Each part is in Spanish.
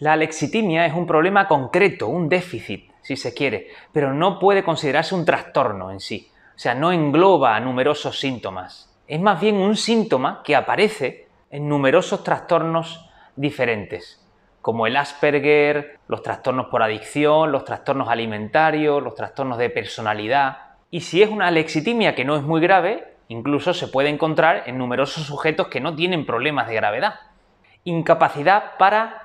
La alexitimia es un problema concreto, un déficit, si se quiere, pero no puede considerarse un trastorno en sí. O sea, no engloba numerosos síntomas. Es más bien un síntoma que aparece en numerosos trastornos diferentes, como el Asperger, los trastornos por adicción, los trastornos alimentarios, los trastornos de personalidad. Y si es una alexitimia que no es muy grave, incluso se puede encontrar en numerosos sujetos que no tienen problemas de gravedad. Incapacidad para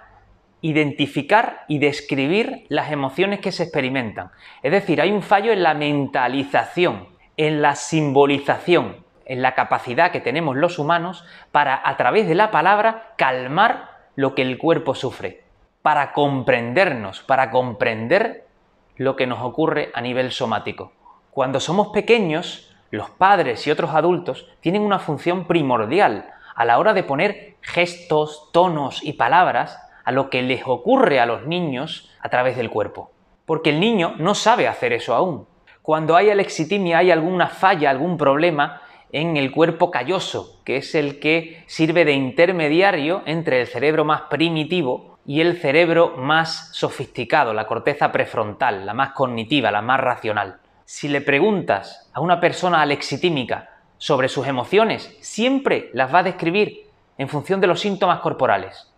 identificar y describir las emociones que se experimentan. Es decir, hay un fallo en la mentalización, en la simbolización, en la capacidad que tenemos los humanos para, a través de la palabra, calmar lo que el cuerpo sufre, para comprendernos, para comprender lo que nos ocurre a nivel somático. Cuando somos pequeños, los padres y otros adultos tienen una función primordial a la hora de poner gestos, tonos y palabras a lo que les ocurre a los niños a través del cuerpo. Porque el niño no sabe hacer eso aún. Cuando hay alexitimia, hay alguna falla, algún problema en el cuerpo calloso, que es el que sirve de intermediario entre el cerebro más primitivo y el cerebro más sofisticado, la corteza prefrontal, la más cognitiva, la más racional. Si le preguntas a una persona alexitímica sobre sus emociones, siempre las va a describir en función de los síntomas corporales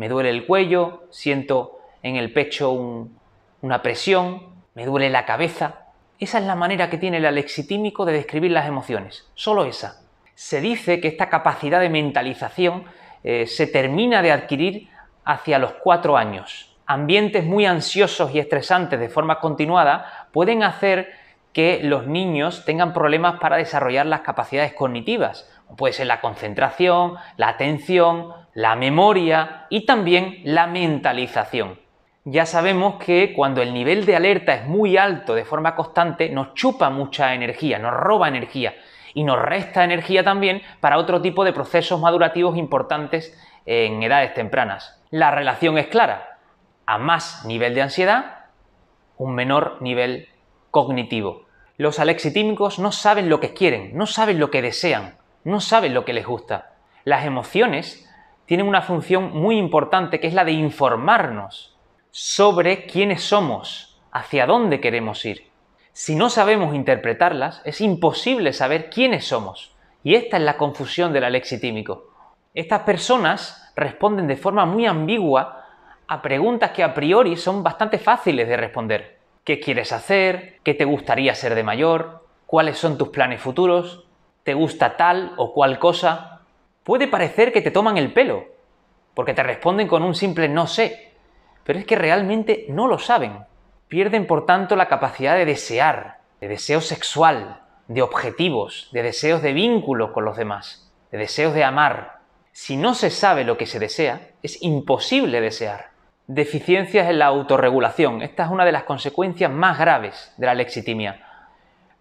me duele el cuello, siento en el pecho una presión, me duele la cabeza. Esa es la manera que tiene el alexitímico de describir las emociones, solo esa. Se dice que esta capacidad de mentalización eh, se termina de adquirir hacia los cuatro años. Ambientes muy ansiosos y estresantes de forma continuada pueden hacer que los niños tengan problemas para desarrollar las capacidades cognitivas, puede ser la concentración, la atención, la memoria y también la mentalización. Ya sabemos que cuando el nivel de alerta es muy alto de forma constante, nos chupa mucha energía, nos roba energía y nos resta energía también para otro tipo de procesos madurativos importantes en edades tempranas. La relación es clara. A más nivel de ansiedad, un menor nivel cognitivo. Los alexitímicos no saben lo que quieren, no saben lo que desean, no saben lo que les gusta. Las emociones tienen una función muy importante que es la de informarnos sobre quiénes somos, hacia dónde queremos ir. Si no sabemos interpretarlas, es imposible saber quiénes somos. Y esta es la confusión del alexitímico. Estas personas responden de forma muy ambigua a preguntas que a priori son bastante fáciles de responder qué quieres hacer, qué te gustaría ser de mayor, cuáles son tus planes futuros, te gusta tal o cual cosa. Puede parecer que te toman el pelo, porque te responden con un simple no sé, pero es que realmente no lo saben. Pierden por tanto la capacidad de desear, de deseo sexual, de objetivos, de deseos de vínculo con los demás, de deseos de amar. Si no se sabe lo que se desea, es imposible desear deficiencias en la autorregulación. Esta es una de las consecuencias más graves de la lexitimia.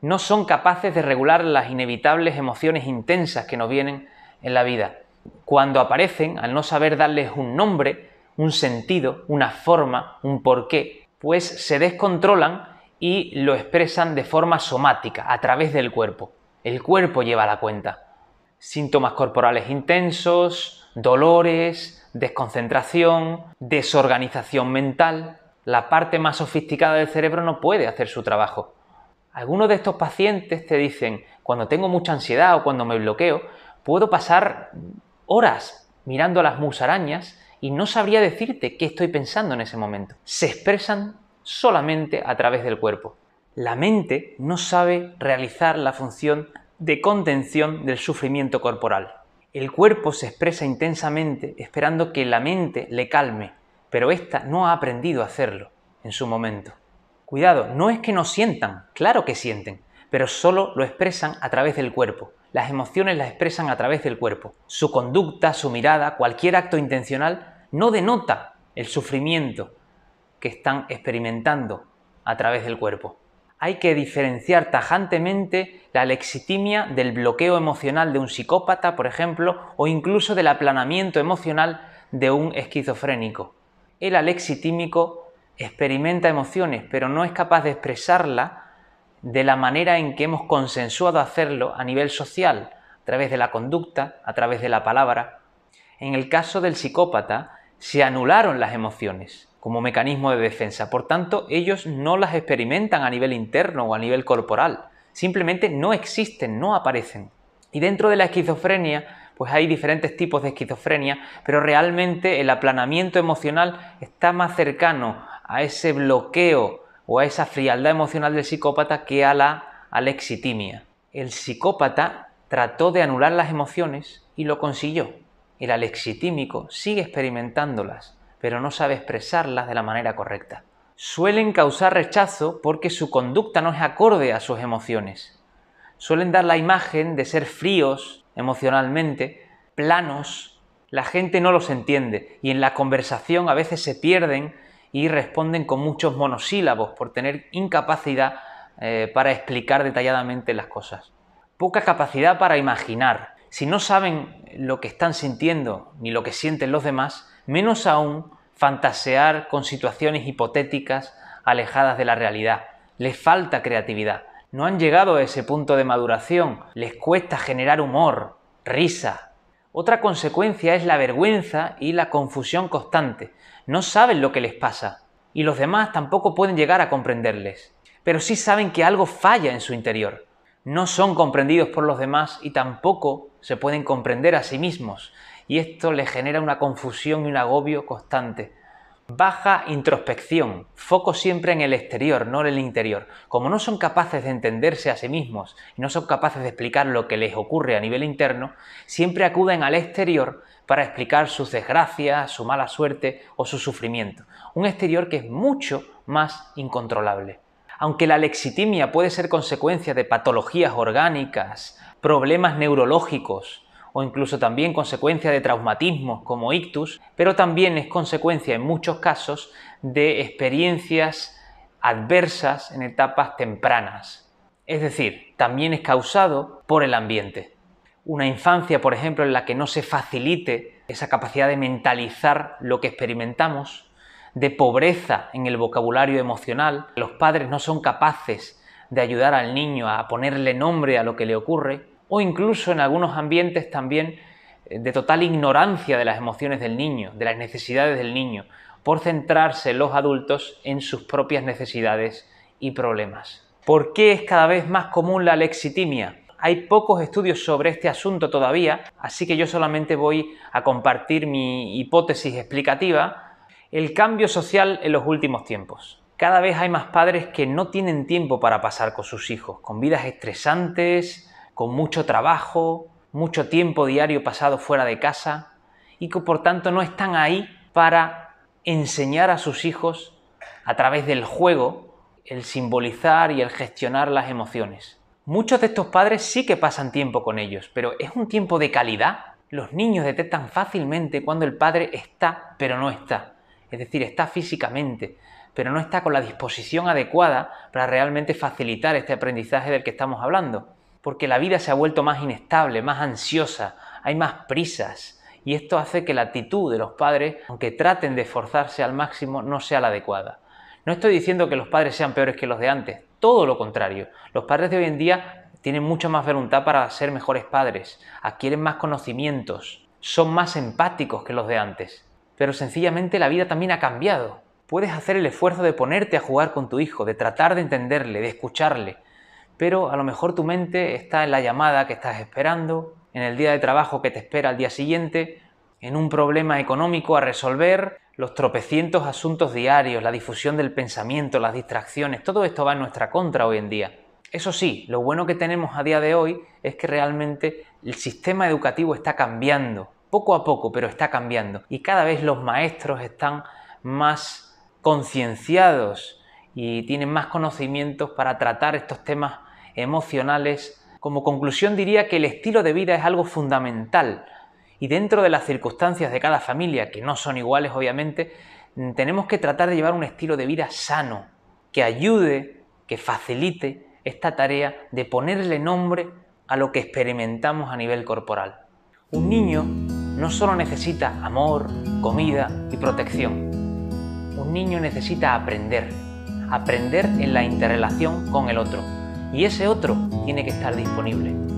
No son capaces de regular las inevitables emociones intensas que nos vienen en la vida. Cuando aparecen, al no saber darles un nombre, un sentido, una forma, un porqué, pues se descontrolan y lo expresan de forma somática, a través del cuerpo. El cuerpo lleva la cuenta. Síntomas corporales intensos, dolores, desconcentración, desorganización mental. La parte más sofisticada del cerebro no puede hacer su trabajo. Algunos de estos pacientes te dicen, cuando tengo mucha ansiedad o cuando me bloqueo, puedo pasar horas mirando a las musarañas y no sabría decirte qué estoy pensando en ese momento. Se expresan solamente a través del cuerpo. La mente no sabe realizar la función de contención del sufrimiento corporal. El cuerpo se expresa intensamente esperando que la mente le calme, pero ésta no ha aprendido a hacerlo en su momento. Cuidado, no es que no sientan, claro que sienten, pero solo lo expresan a través del cuerpo. Las emociones las expresan a través del cuerpo. Su conducta, su mirada, cualquier acto intencional no denota el sufrimiento que están experimentando a través del cuerpo hay que diferenciar tajantemente la alexitimia del bloqueo emocional de un psicópata, por ejemplo, o incluso del aplanamiento emocional de un esquizofrénico. El alexitímico experimenta emociones, pero no es capaz de expresarla de la manera en que hemos consensuado hacerlo a nivel social, a través de la conducta, a través de la palabra. En el caso del psicópata, se anularon las emociones como mecanismo de defensa. Por tanto, ellos no las experimentan a nivel interno o a nivel corporal. Simplemente no existen, no aparecen. Y dentro de la esquizofrenia, pues hay diferentes tipos de esquizofrenia, pero realmente el aplanamiento emocional está más cercano a ese bloqueo o a esa frialdad emocional del psicópata que a la alexitimia. El psicópata trató de anular las emociones y lo consiguió. El alexitímico sigue experimentándolas, pero no sabe expresarlas de la manera correcta. Suelen causar rechazo porque su conducta no es acorde a sus emociones. Suelen dar la imagen de ser fríos emocionalmente, planos. La gente no los entiende y en la conversación a veces se pierden y responden con muchos monosílabos por tener incapacidad eh, para explicar detalladamente las cosas. Poca capacidad para imaginar. Si no saben lo que están sintiendo ni lo que sienten los demás, menos aún fantasear con situaciones hipotéticas alejadas de la realidad. Les falta creatividad. No han llegado a ese punto de maduración. Les cuesta generar humor, risa. Otra consecuencia es la vergüenza y la confusión constante. No saben lo que les pasa y los demás tampoco pueden llegar a comprenderles. Pero sí saben que algo falla en su interior. No son comprendidos por los demás y tampoco se pueden comprender a sí mismos y esto le genera una confusión y un agobio constante. Baja introspección, foco siempre en el exterior, no en el interior. Como no son capaces de entenderse a sí mismos y no son capaces de explicar lo que les ocurre a nivel interno, siempre acuden al exterior para explicar sus desgracias, su mala suerte o su sufrimiento. Un exterior que es mucho más incontrolable. Aunque la lexitimia puede ser consecuencia de patologías orgánicas, problemas neurológicos, o incluso también consecuencia de traumatismos como ictus, pero también es consecuencia en muchos casos de experiencias adversas en etapas tempranas. Es decir, también es causado por el ambiente. Una infancia, por ejemplo, en la que no se facilite esa capacidad de mentalizar lo que experimentamos, de pobreza en el vocabulario emocional, los padres no son capaces de ayudar al niño a ponerle nombre a lo que le ocurre, o incluso en algunos ambientes también eh, de total ignorancia de las emociones del niño, de las necesidades del niño, por centrarse los adultos en sus propias necesidades y problemas. ¿Por qué es cada vez más común la lexitimia? Hay pocos estudios sobre este asunto todavía, así que yo solamente voy a compartir mi hipótesis explicativa. El cambio social en los últimos tiempos. Cada vez hay más padres que no tienen tiempo para pasar con sus hijos, con vidas estresantes, con mucho trabajo, mucho tiempo diario pasado fuera de casa y que por tanto no están ahí para enseñar a sus hijos a través del juego el simbolizar y el gestionar las emociones. Muchos de estos padres sí que pasan tiempo con ellos, pero ¿es un tiempo de calidad? Los niños detectan fácilmente cuando el padre está pero no está. Es decir, está físicamente, pero no está con la disposición adecuada para realmente facilitar este aprendizaje del que estamos hablando porque la vida se ha vuelto más inestable, más ansiosa, hay más prisas y esto hace que la actitud de los padres, aunque traten de esforzarse al máximo, no sea la adecuada. No estoy diciendo que los padres sean peores que los de antes, todo lo contrario. Los padres de hoy en día tienen mucha más voluntad para ser mejores padres, adquieren más conocimientos, son más empáticos que los de antes. Pero sencillamente la vida también ha cambiado. Puedes hacer el esfuerzo de ponerte a jugar con tu hijo, de tratar de entenderle, de escucharle, pero a lo mejor tu mente está en la llamada que estás esperando, en el día de trabajo que te espera al día siguiente, en un problema económico a resolver, los tropecientos asuntos diarios, la difusión del pensamiento, las distracciones, todo esto va en nuestra contra hoy en día. Eso sí, lo bueno que tenemos a día de hoy es que realmente el sistema educativo está cambiando, poco a poco, pero está cambiando. Y cada vez los maestros están más concienciados y tienen más conocimientos para tratar estos temas emocionales. Como conclusión diría que el estilo de vida es algo fundamental y dentro de las circunstancias de cada familia, que no son iguales obviamente, mm, tenemos que tratar de llevar un estilo de vida sano, que ayude, que facilite esta tarea de ponerle nombre a lo que experimentamos a nivel corporal. Un niño no solo necesita amor, comida y protección. Un niño necesita aprender, aprender en la interrelación con el otro y ese otro tiene que estar disponible.